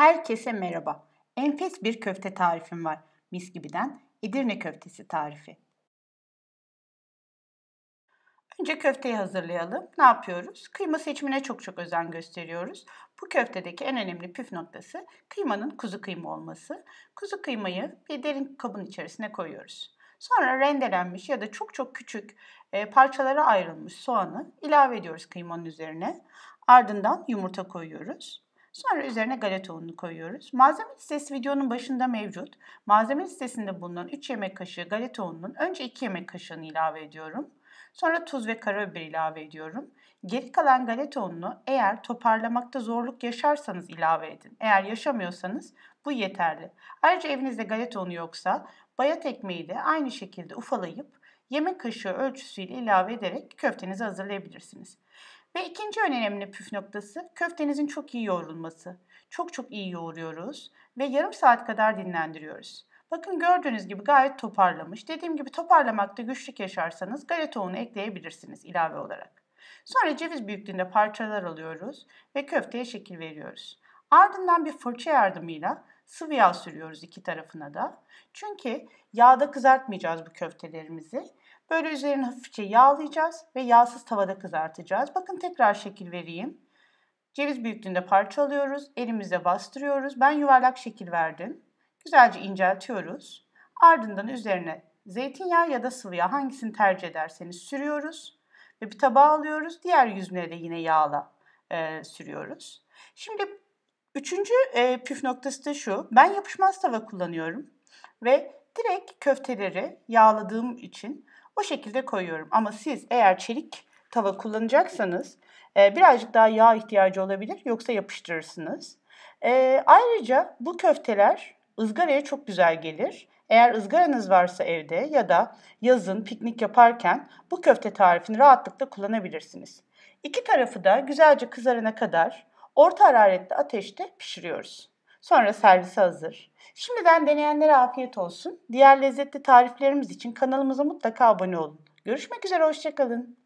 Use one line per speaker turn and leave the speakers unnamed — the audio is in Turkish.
Herkese merhaba. Enfes bir köfte tarifim var. Mis gibiden Edirne köftesi tarifi. Önce köfteyi hazırlayalım. Ne yapıyoruz? Kıyma seçimine çok çok özen gösteriyoruz. Bu köftedeki en önemli püf noktası kıymanın kuzu kıyma olması. Kuzu kıymayı bir derin kabın içerisine koyuyoruz. Sonra rendelenmiş ya da çok çok küçük e, parçalara ayrılmış soğanı ilave ediyoruz kıymanın üzerine. Ardından yumurta koyuyoruz. Sonra üzerine galeta ununu koyuyoruz. Malzeme listesi videonun başında mevcut. Malzeme listesinde bulunan 3 yemek kaşığı galeta ununun önce 2 yemek kaşığını ilave ediyorum. Sonra tuz ve karabiber ilave ediyorum. Geri kalan galeta ununu eğer toparlamakta zorluk yaşarsanız ilave edin. Eğer yaşamıyorsanız bu yeterli. Ayrıca evinizde galeta unu yoksa bayat ekmeği de aynı şekilde ufalayıp yemek kaşığı ölçüsüyle ilave ederek köftenizi hazırlayabilirsiniz. Ve ikinci önemli püf noktası köftenizin çok iyi yoğrulması. Çok çok iyi yoğuruyoruz ve yarım saat kadar dinlendiriyoruz. Bakın gördüğünüz gibi gayet toparlamış. Dediğim gibi toparlamakta güçlük yaşarsanız galeta unu ekleyebilirsiniz ilave olarak. Sonra ceviz büyüklüğünde parçalar alıyoruz ve köfteye şekil veriyoruz. Ardından bir fırça yardımıyla sıvı yağ sürüyoruz iki tarafına da. Çünkü yağda kızartmayacağız bu köftelerimizi. Böyle üzerini hafifçe yağlayacağız ve yağsız tavada kızartacağız. Bakın tekrar şekil vereyim. Ceviz büyüklüğünde parçalıyoruz. Elimizle bastırıyoruz. Ben yuvarlak şekil verdim. Güzelce inceltiyoruz. Ardından üzerine zeytinyağı ya da sıvı yağ hangisini tercih ederseniz sürüyoruz. Ve bir tabağa alıyoruz. Diğer yüzüne de yine yağla e, sürüyoruz. Şimdi üçüncü e, püf noktası da şu. Ben yapışmaz tava kullanıyorum. Ve direkt köfteleri yağladığım için o şekilde koyuyorum. Ama siz eğer çelik tava kullanacaksanız e, birazcık daha yağ ihtiyacı olabilir. Yoksa yapıştırırsınız. E, ayrıca bu köfteler ızgaraya çok güzel gelir. Eğer ızgaranız varsa evde ya da yazın piknik yaparken bu köfte tarifini rahatlıkla kullanabilirsiniz. İki tarafı da güzelce kızarana kadar orta hararetli ateşte pişiriyoruz. Sonra servise hazır. Şimdiden deneyenlere afiyet olsun. Diğer lezzetli tariflerimiz için kanalımıza mutlaka abone olun. Görüşmek üzere, hoşçakalın.